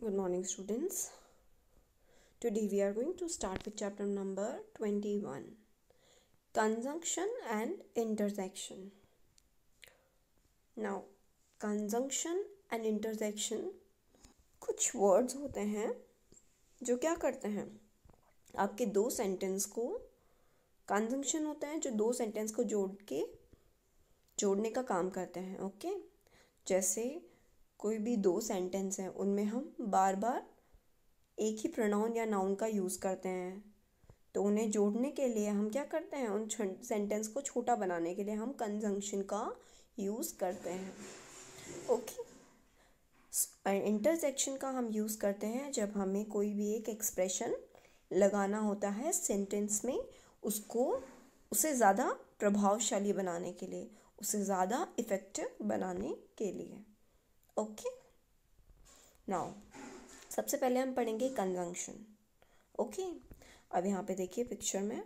good morning students today we are going to start with chapter number 21 conjunction and intersection now conjunction and intersection कुछ words होते हैं जो क्या करते हैं आपके दो सेंटेंस को कंजंक्शन होते हैं जो दो सेंटेंस को जोड़ के जोड़ने का काम करते हैं ओके जैसे कोई भी दो सेंटेंस हैं उनमें हम बार बार एक ही प्रोनाउन या नाउन का यूज़ करते हैं तो उन्हें जोड़ने के लिए हम क्या करते हैं उन सेंटेंस को छोटा बनाने के लिए हम कंजंक्शन का यूज़ करते हैं ओके इंटरसेक्शन का हम यूज़ करते हैं जब हमें कोई भी एक एक्सप्रेशन लगाना होता है सेंटेंस में उसको उसे ज़्यादा प्रभावशाली बनाने के लिए उसे ज़्यादा इफ़ेक्टिव बनाने के लिए ओके नाउ सबसे पहले हम पढ़ेंगे कंजंक्शन ओके अब यहाँ पे देखिए पिक्चर में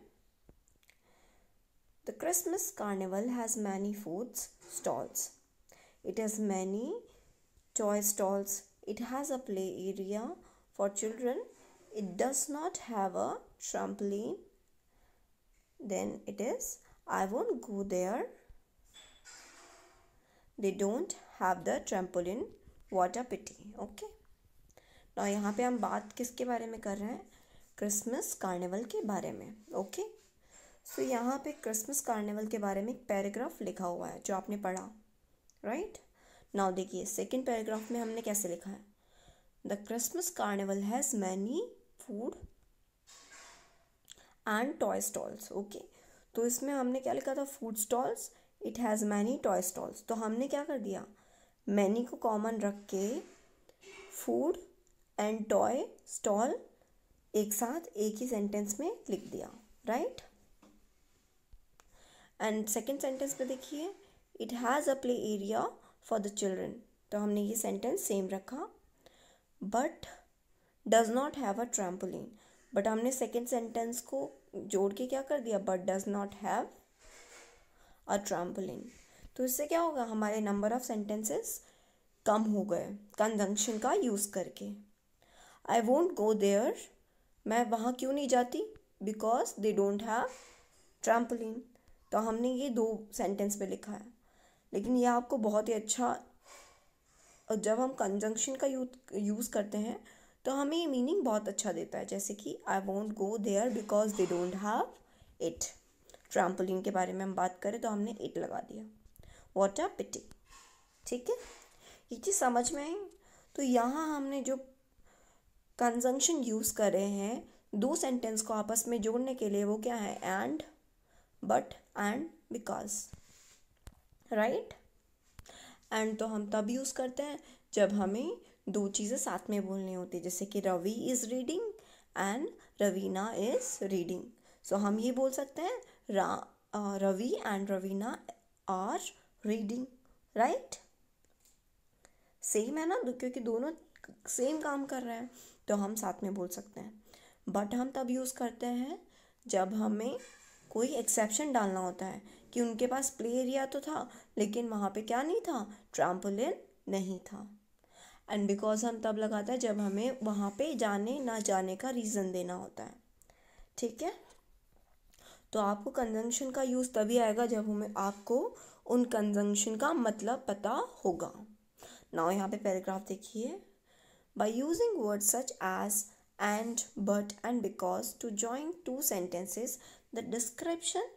the Christmas carnival has many foods stalls it has many toy stalls it has a play area for children it does not have a trampoline then it is I won't go there they don't have the trampoline what a pity okay ना यहाँ पे हम बात किसके बारे में कर रहे हैं क्रिसमस कार्निवल के बारे में ओके सो so, यहाँ पे क्रिसमस कार्निवल के बारे में एक पैराग्राफ लिखा हुआ है जो आपने पढ़ा राइट नाउ देखिए सेकेंड पैराग्राफ में हमने कैसे लिखा है the Christmas carnival has many food and toy stalls okay तो इसमें हमने क्या लिखा था food stalls it has many toy stalls तो हमने क्या कर दिया मैनी को कॉमन रख के फूड एंड टॉय स्टॉल एक साथ एक ही सेंटेंस में लिख दिया राइट एंड सेकेंड सेंटेंस में देखिए it has a play area for the children तो हमने ये सेंटेंस सेम रखा but does not have a trampoline but हमने सेकेंड सेंटेंस को जोड़ के क्या कर दिया but does not have a trampoline तो इससे क्या होगा हमारे नंबर ऑफ सेंटेंसेस कम हो गए कंजंक्शन का यूज़ करके आई वोंट गो देयर मैं वहाँ क्यों नहीं जाती because they don't have trampoline तो हमने ये दो सेंटेंस में लिखा है लेकिन ये आपको बहुत ही अच्छा और जब हम कंजंक्शन का यूज़ करते हैं तो हमें ये मीनिंग बहुत अच्छा देता है जैसे कि I won't go there because they don't have it trampoline के बारे में हम बात करें तो हमने इट लगा दिया वॉट आर पिटी ठीक है ये चीज़ समझ में आई तो यहाँ हमने जो कंजंक्शन यूज़ करे हैं दो सेंटेंस को आपस में जोड़ने के लिए वो क्या है and but and because right and तो हम तब यूज़ करते हैं जब हमें दो चीज़ें साथ में बोलनी होती है जैसे कि Ravi is reading and Raveena is reading so हम ये बोल सकते हैं रा Ravi and Raveena are reading right same है ना क्योंकि दोनों सेम काम कर रहे हैं तो हम साथ में बोल सकते हैं बट हम तब यूज़ करते हैं जब हमें कोई एक्सेप्शन डालना होता है कि उनके पास प्ले एरिया तो था लेकिन वहाँ पे क्या नहीं था ट्रैम्पोलिन नहीं था एंड बिकॉज हम तब लगाते हैं जब हमें वहाँ पे जाने ना जाने का रीज़न देना होता है ठीक है तो आपको कंजंक्शन का यूज़ तभी आएगा जब हमें आपको उन कंजंक्शन का मतलब पता होगा नाउ यहाँ पे पैराग्राफ देखिए by using word such as and but and because to join two sentences the description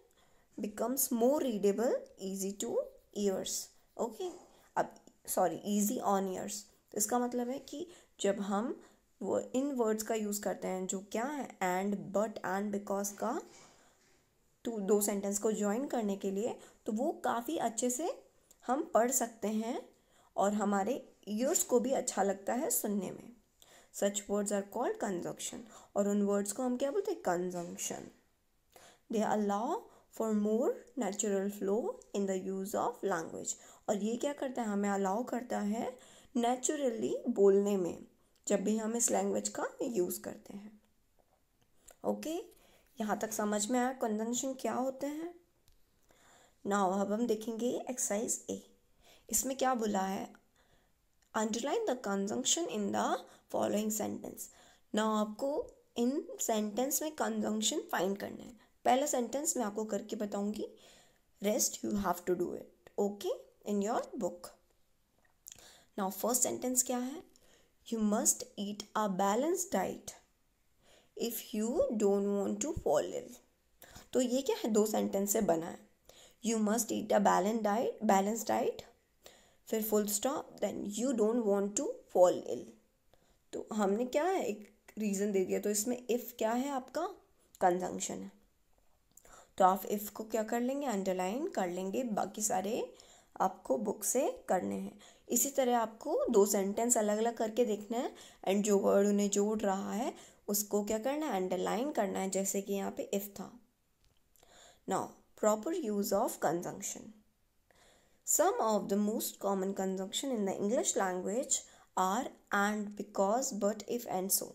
becomes more readable easy to ears okay अब सॉरी ईजी ऑन ईयर्स तो इसका मतलब है कि जब हम वो इन वर्ड्स का यूज़ करते हैं जो क्या है एंड बट एंड बिकॉज का टू दो सेंटेंस को ज्वाइन करने के लिए तो वो काफ़ी अच्छे से हम पढ़ सकते हैं और हमारे ईयर्स को भी अच्छा लगता है सुनने में such words are called conjunction और उन वर्ड्स को हम क्या बोलते हैं conjunction they allow for more natural flow in the use of language और ये क्या करता है हमें अलाउ करता है नेचुरली बोलने में जब भी हम इस लैंग्वेज का यूज़ करते हैं ओके okay? यहाँ तक समझ में आया कंजंक्शन क्या होते हैं नाउ अब हम देखेंगे एक्सरसाइज ए इसमें क्या बोला है underline the conjunction in the following sentence now आपको इन सेंटेंस में कंजंक्शन फाइंड करना है पहला सेंटेंस मैं आपको करके बताऊंगी rest you have to do it okay in your book now first sentence क्या है you must eat a balance diet if you don't want to fall ill तो ये क्या है दो सेंटेंस से बना है you must eat a balance diet balance diet फिर full stop then you don't want to fall ill तो हमने क्या है एक रीज़न दे दिया तो इसमें इफ़ क्या है आपका कंजंक्शन है तो आप इफ़ को क्या कर लेंगे अंडरलाइन कर लेंगे बाकी सारे आपको बुक से करने हैं इसी तरह आपको दो सेंटेंस अलग अलग करके देखना है एंड जो वर्ड उन्हें जोड़ रहा है उसको क्या करना है अंडरलाइन करना है जैसे कि यहाँ पे इफ़ था now proper use of conjunction. Some of the most common conjunction in the English language are and, because, but, if and so.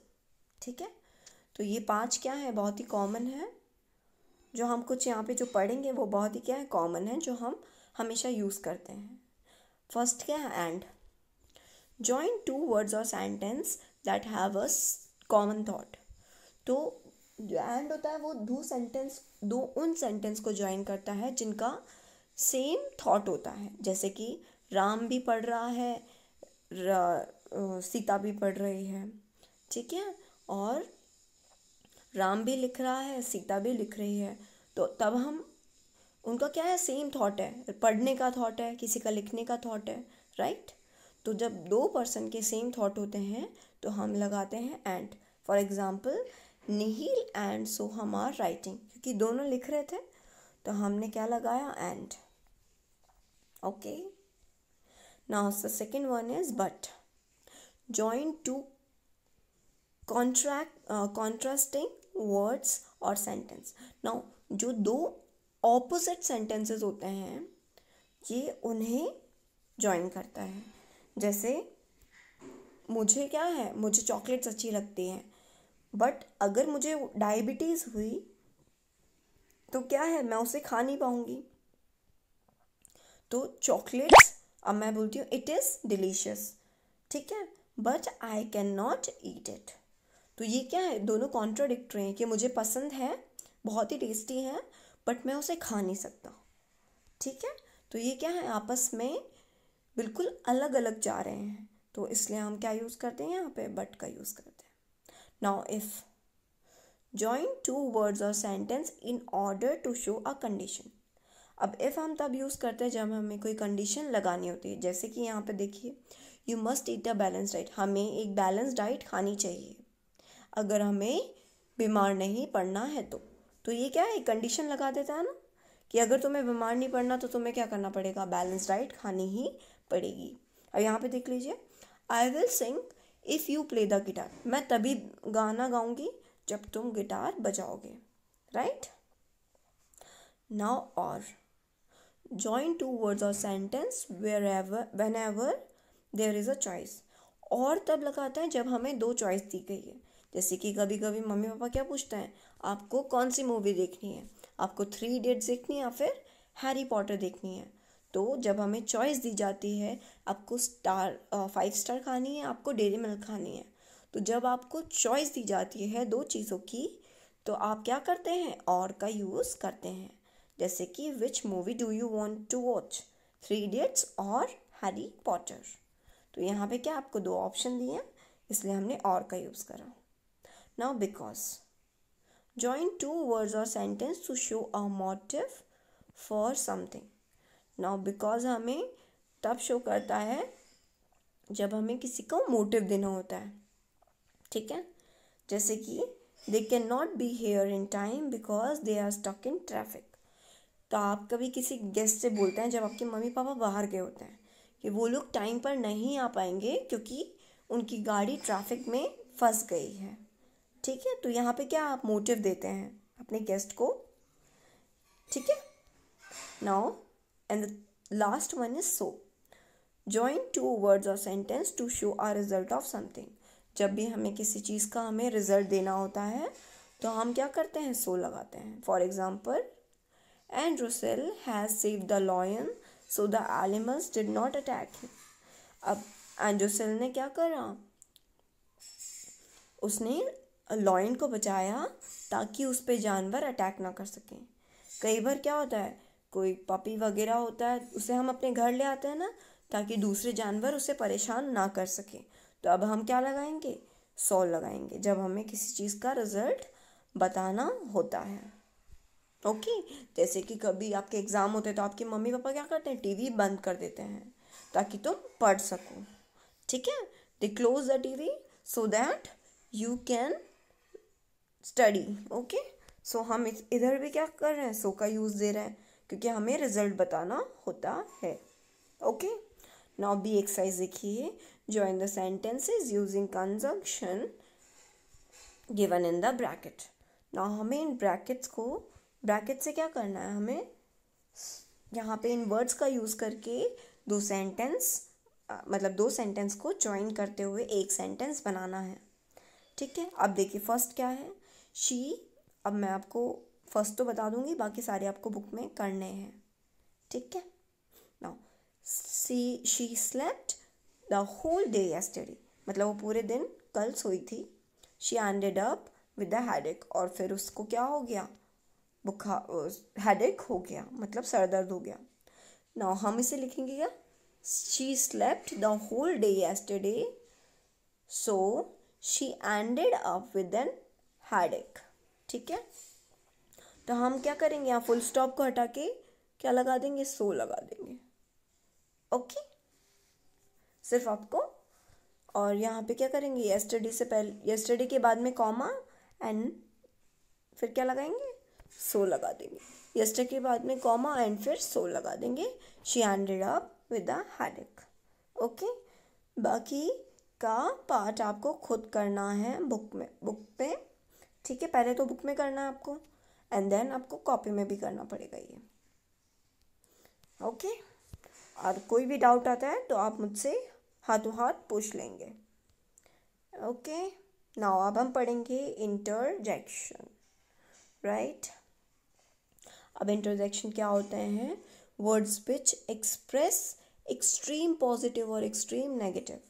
ठीक है तो ये पांच क्या है बहुत ही कॉमन है जो हम कुछ यहाँ पे जो पढ़ेंगे वो बहुत ही क्या है कॉमन है जो हम हमेशा यूज़ करते हैं फर्स्ट क्या है एंड जॉइन टू वर्ड्स और sentence that have a common thought तो जो एंड होता है वो दो सेंटेंस दो उन सेंटेंस को ज्वाइन करता है जिनका सेम थॉट होता है जैसे कि राम भी पढ़ रहा है रा, सीता भी पढ़ रही है ठीक है और राम भी लिख रहा है सीता भी लिख रही है तो तब हम उनका क्या है सेम थॉट है पढ़ने का थॉट है किसी का लिखने का थॉट है राइट तो जब दो पर्सन के सेम थॉट होते हैं तो हम लगाते हैं and for example Nihil and Soham are writing क्योंकि दोनों लिख रहे थे तो हमने क्या लगाया and okay now the second one is but join to contract contrasting words और सेंटेंस नाउ जो दो ऑपोजिट सेंटेंसेस होते हैं ये उन्हें ज्वाइन करता है जैसे मुझे क्या है मुझे चॉकलेट्स अच्छी लगती हैं बट अगर मुझे डायबिटीज़ हुई तो क्या है मैं उसे खा नहीं पाऊँगी तो चॉकलेट्स अब मैं बोलती हूँ इट इज़ डिलीशियस ठीक है but I can not eat it तो ये क्या है दोनों कॉन्ट्राडिक्टरी हैं कि मुझे पसंद है बहुत ही टेस्टी है बट मैं उसे खा नहीं सकता ठीक है तो ये क्या है आपस में बिल्कुल अलग अलग जा रहे हैं तो इसलिए हम क्या यूज़ करते हैं यहाँ पे बट का यूज़ करते हैं Now, if join two words or sentence in order to show a condition. अब इफ हम तब यूज़ करते हैं जब हमें कोई कंडीशन लगानी होती है जैसे कि यहाँ पे देखिए you must eat a balance diet हमें एक बैलेंस डाइट खानी चाहिए अगर हमें बीमार नहीं पड़ना है तो तो ये क्या है कंडीशन लगा देता है ना कि अगर तुम्हें बीमार नहीं पड़ना तो तुम्हें क्या करना पड़ेगा बैलेंस डाइट खानी ही पड़ेगी अब यहाँ पे देख लीजिए I will sing if you play the guitar मैं तभी गाना गाऊंगी जब तुम गिटार बजाओगे राइट नाउ और वर्ड्स और sentence or ever when ever there is a choice और तब लगाते हैं जब हमें दो चॉइस दी गई है जैसे कि कभी कभी मम्मी पापा क्या पूछते हैं आपको कौन सी मूवी देखनी है आपको थ्री इडियट्स देखनी है या फिर हैरी पॉटर देखनी है तो जब हमें चॉइस दी जाती है आपको स्टार फाइव स्टार खानी है आपको डेरी मिल्क खानी है तो जब आपको चॉइस दी जाती है दो चीज़ों की तो आप क्या करते हैं और का यूज़ करते हैं जैसे कि which movie do you want to watch three idiots और हैरी पॉटर तो यहाँ पे क्या आपको दो ऑप्शन दिए हैं इसलिए हमने और का यूज़ करा now because join two words और sentence to show a motive for something now because हमें तब शो करता है जब हमें किसी को मोटिव देना होता है ठीक है जैसे कि they can not be here in time because they are stuck in traffic तो आप कभी किसी गेस्ट से बोलते हैं जब आपके मम्मी पापा बाहर गए होते हैं कि वो लोग टाइम पर नहीं आ पाएंगे क्योंकि उनकी गाड़ी ट्रैफिक में फंस गई है ठीक है तो यहाँ पे क्या आप मोटिव देते हैं अपने गेस्ट को ठीक है now and the last one is so join two words or sentence to show a result of something जब भी हमें किसी चीज़ का हमें रिजल्ट देना होता है तो हम क्या करते हैं सो लगाते हैं for example Androcles has save the lion so the animals did not attack him अब एंड्रोसेल ने क्या करा उसने लॉयन को बचाया ताकि उस पर जानवर अटैक ना कर सकें कई बार क्या होता है कोई पपी वगैरह होता है उसे हम अपने घर ले आते हैं ना ताकि दूसरे जानवर उसे परेशान ना कर सकें तो अब हम क्या लगाएंगे सॉल लगाएंगे जब हमें किसी चीज़ का रिज़ल्ट बताना होता है ओके जैसे कि कभी आपके एग्ज़ाम होते हैं तो आपके मम्मी पापा क्या करते हैं टीवी बंद कर देते हैं ताकि तुम पढ़ सको ठीक है they close the T V so that you can study okay so हम इधर भी क्या कर रहे हैं सो का यूज़ दे रहे हैं क्योंकि हमें रिजल्ट बताना होता है ओके नाउ बी एक्सरसाइज देखिए join the sentences using conjunction given in the bracket now हमें इन ब्रैकेट्स को ब्रैकेट से क्या करना है हमें यहाँ पे इन वर्ड्स का यूज़ करके दो सेंटेंस मतलब दो सेंटेंस को ज्वाइन करते हुए एक सेंटेंस बनाना है ठीक है अब देखिए फर्स्ट क्या है शी अब मैं आपको फर्स्ट तो बता दूंगी बाकी सारे आपको बुक में करने हैं ठीक है now see she slept the whole day yesterday मतलब वो पूरे दिन कल सोई थी she ended up with the headache और फिर उसको क्या हो गया बुखार हेडेक हो गया मतलब सर दर्द हो गया नाउ हम इसे लिखेंगे क्या she slept the whole day yesterday so she ended up with an headache ठीक है तो हम क्या करेंगे यहाँ फुल स्टॉप को हटा के क्या लगा देंगे सो लगा देंगे ओके सिर्फ आपको और यहाँ पे क्या करेंगे येस्टरडे से पहले येस्टरडे के बाद में कॉमा एंड फिर क्या लगाएंगे सो लगा देंगे येस्टर के बाद में कॉमा एंड फिर सो लगा देंगे she ended up with a headache okay बाकी का पार्ट आपको खुद करना है बुक में बुक पे ठीक है पहले तो बुक में करना है आपको एंड देन आपको कॉपी में भी करना पड़ेगा ये ओके okay? और कोई भी डाउट आता है तो आप मुझसे हाथों हाथ पूछ लेंगे ओके okay? नाउ अब हम पढ़ेंगे इंटरजेक्शन राइट right? अब इंटरजेक्शन क्या होते हैं words which express extreme positive और एक्सट्रीम नेगेटिव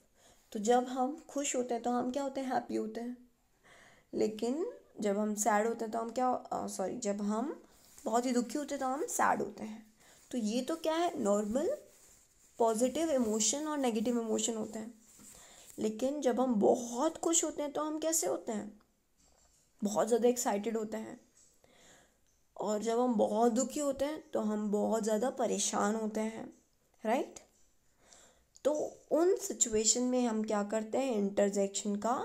तो जब हम खुश होते हैं तो हम क्या होते हैं हैप्पी होते हैं लेकिन जब हम सैड होते हैं तो हम क्या सॉरी जब हम बहुत ही दुखी होते हैं तो हम सैड होते हैं तो ये तो क्या है नॉर्मल पॉजिटिव इमोशन और नेगेटिव इमोशन होते हैं लेकिन जब हम बहुत खुश होते हैं तो हम कैसे होते हैं बहुत ज़्यादा एक्साइटेड होते हैं और जब हम बहुत दुखी होते हैं तो हम बहुत ज़्यादा परेशान होते हैं राइट तो उन सिचुएशन में हम क्या करते हैं इंटरजेक्शन का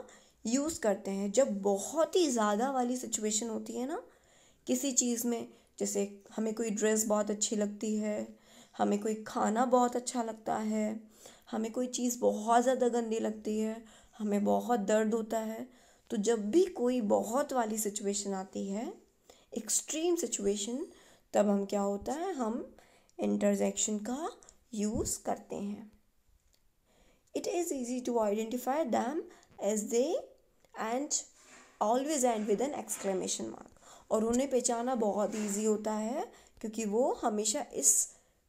यूज़ करते हैं जब बहुत ही ज़्यादा वाली सिचुएशन होती है ना किसी चीज़ में जैसे हमें कोई ड्रेस बहुत अच्छी लगती है हमें कोई खाना बहुत अच्छा लगता है हमें कोई चीज़ बहुत ज़्यादा गंदी लगती है हमें बहुत दर्द होता है तो जब भी कोई बहुत वाली सिचुएशन आती है एक्सट्रीम सिचुएशन तब हम क्या होता है हम इंटरजेक्शन का यूज़ करते हैं it is easy to identify them as they end always end with an exclamation mark और उन्हें पहचाना बहुत ईजी होता है क्योंकि वो हमेशा इस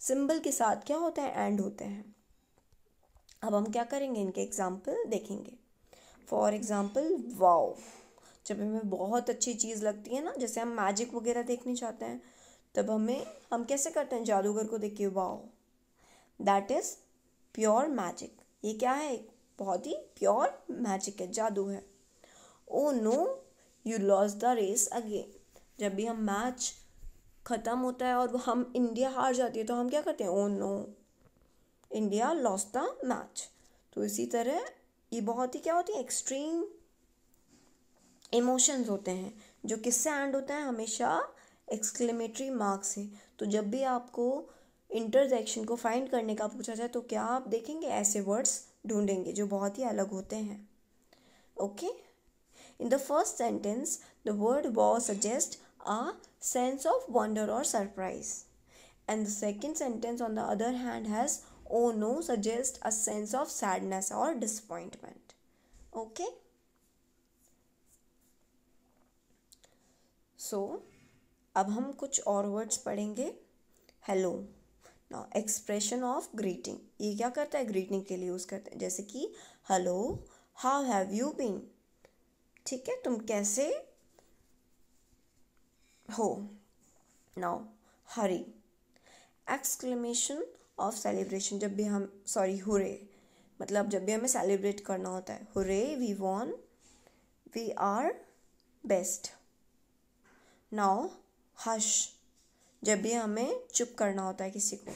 सिंबल के साथ क्या होता है एंड होते हैं अब हम क्या करेंगे इनके एग्जाम्पल देखेंगे फॉर एग्ज़ाम्पल वाओ जब हमें बहुत अच्छी चीज़ लगती है ना जैसे हम मैजिक वगैरह देखने जाते हैं तब हमें हम कैसे करते हैं जादूगर को देख के wow that is pure magic ये क्या है बहुत ही प्योर मैजिक है जादू है oh no you lost the race again जब भी हम मैच ख़त्म होता है और हम इंडिया हार जाती है तो हम क्या करते हैं oh no India lost the match तो इसी तरह ये बहुत ही क्या होती है एक्सट्रीम इमोशंस होते हैं जो किससे एंड होता है हमेशा एक्सक्लेमेटरी मार्क्स से तो जब भी आपको इंटरजेक्शन को फाइंड करने का पूछा जाए तो क्या आप देखेंगे ऐसे वर्ड्स ढूंढेंगे जो बहुत ही अलग होते हैं okay okay? In the first sentence, the word wow suggests a sense of wonder or surprise. And the second sentence, on the other hand, has oh no suggests a sense of sadness or disappointment. Okay? So, अब हम कुछ और words पढ़ेंगे hello now expression of greeting ये क्या करता है greeting के लिए यूज़ करते हैं जैसे कि hello how have you been ठीक है तुम कैसे हो now hurray exclamation of celebration जब भी हम सॉरी हुरे मतलब जब भी हमें सेलिब्रेट करना होता है hurray we won we are best now hush जब भी हमें चुप करना होता है किसी को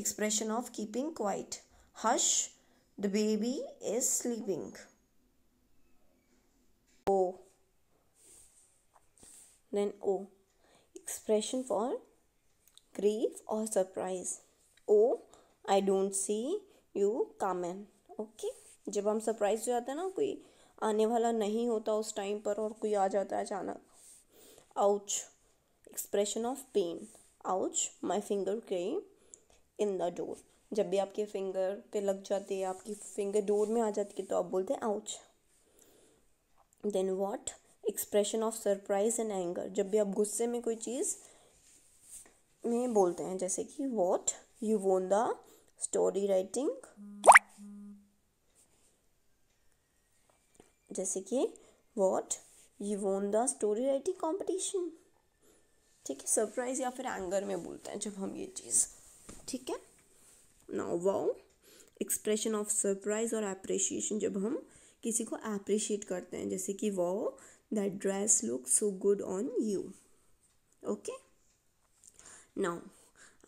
expression of keeping quiet hush the baby is sleeping O. Then O. Expression for grief or surprise. O. I don't see you come in. Okay. जब हम सरप्राइज हो जाते हैं ना कोई आने वाला नहीं होता उस टाइम पर और कोई आ जाता है अचानक ouch expression of pain ouch my finger cram in the door जब भी आपके फिंगर पे लग जाते हैं आपकी फिंगर डोर में आ जाती है तो आप बोलते हैं ouch then what expression of surprise and anger जब भी आप गुस्से में कोई चीज़ में बोलते हैं जैसे कि what you won the story writing जैसे कि what you won the story writing competition ठीक है सरप्राइज या फिर एंगर में बोलते हैं जब हम ये चीज़ ठीक है now wow expression of surprise और अप्रिशिएशन जब हम किसी को अप्रिशिएट करते हैं जैसे कि वो that dress look so good on you okay now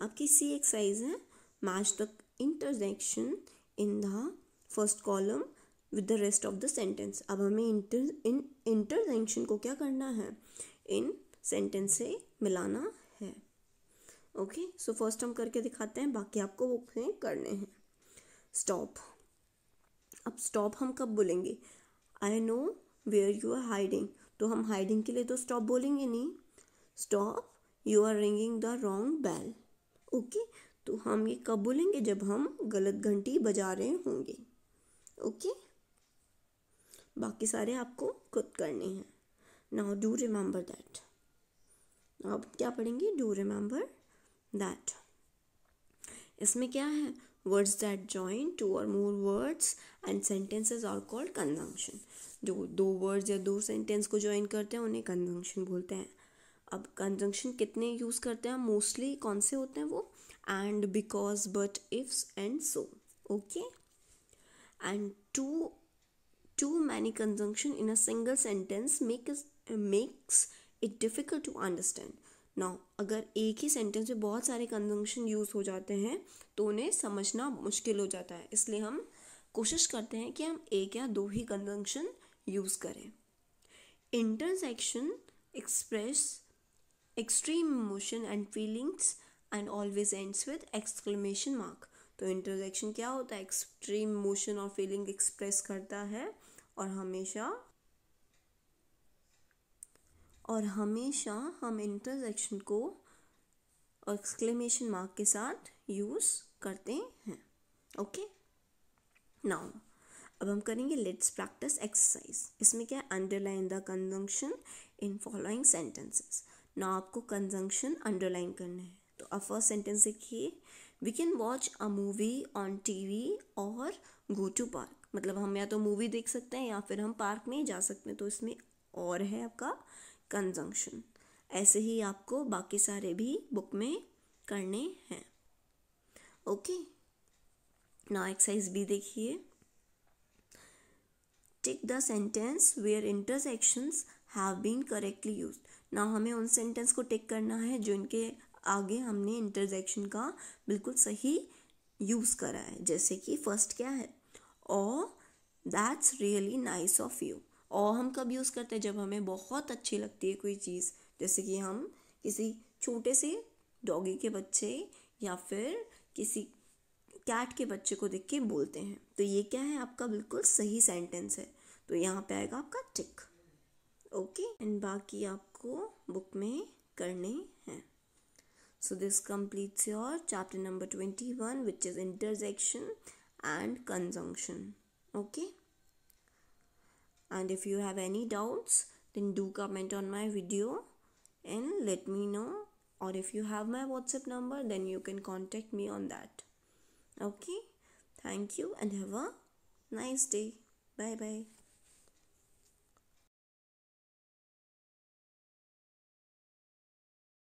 आपकी सी साइज है match the interjection in the first column with the rest of the sentence अब हमें इंटर इन इंटरजेंक्शन को क्या करना है इन सेंटेंस से मिलाना है ओके सो फर्स्ट हम करके दिखाते हैं बाकी आपको वो करने हैं स्टॉप अब स्टॉप हम कब बोलेंगे I know where you are hiding तो हम हाइडिंग के लिए तो स्टॉप बोलेंगे नहीं stop you are ringing the wrong bell okay तो हम ये कब बोलेंगे जब हम गलत घंटी बजा रहे होंगे ओके okay? बाकी सारे आपको खुद करने हैं नाउ डू रिमेंबर दैट अब क्या पढ़ेंगे डू रिमेंबर दैट इसमें क्या है Words that join two or more words and sentences are called conjunction. जो दो वर्ड्स या दो सेंटेंस को ज्वाइन करते हैं उन्हें कन्जंक्शन बोलते हैं अब कंजंक्शन कितने यूज़ करते हैं मोस्टली कौन से होते हैं वो and because but ifs and so okay and too too many conjunction in a single sentence make makes it difficult to understand now अगर एक ही सेंटेंस में बहुत सारे कंजंक्शन यूज़ हो जाते हैं तो उन्हें समझना मुश्किल हो जाता है इसलिए हम कोशिश करते हैं कि हम एक या दो ही कंजंक्शन यूज़ करें intersection express extreme emotion and feelings and always ends with exclamation mark तो इंटरसेक्शन क्या होता है एक्सट्रीम इमोशन और फीलिंग एक्सप्रेस करता है और हमेशा और हमेशा हम इंटरजेक्शन को एक्सक्लेमेशन मार्क के साथ यूज़ करते हैं ओके नाउ अब हम करेंगे लेट्स प्रैक्टिस एक्सरसाइज इसमें क्या है underline the conjunction in following sentences ना आपको कंजंक्शन अंडरलाइन करना है तो अब फर्स्ट सेंटेंस देखिए we can watch a movie on T V और गो टू पार्क मतलब हम या तो मूवी देख सकते हैं या फिर हम पार्क में जा सकते हैं तो इसमें और है आपका कंजंक्शन ऐसे ही आपको बाकी सारे भी बुक में करने हैं ओके नाउ एक्सरसाइज बी देखिए tick the sentence where intersections have been correctly use ना हमें उन सेंटेंस को टिक करना है जो इनके आगे हमने इंटरसेक्शन का बिल्कुल सही यूज़ करा है जैसे कि फर्स्ट क्या है oh that's really nice of you और हम कब यूज़ करते हैं जब हमें बहुत अच्छी लगती है कोई चीज़ जैसे कि हम किसी छोटे से डॉगी के बच्चे या फिर किसी कैट के बच्चे को देख के बोलते हैं तो ये क्या है आपका बिल्कुल सही सेंटेंस है तो यहाँ पे आएगा आपका टिक ओके एंड बाकी आपको बुक में करने हैं so this completes your chapter number twenty one which is interjection and conjunction okay and if you have any doubts then do comment on my video and let me know or if you have my whatsapp number then you can contact me on that okay thank you and have a nice day bye bye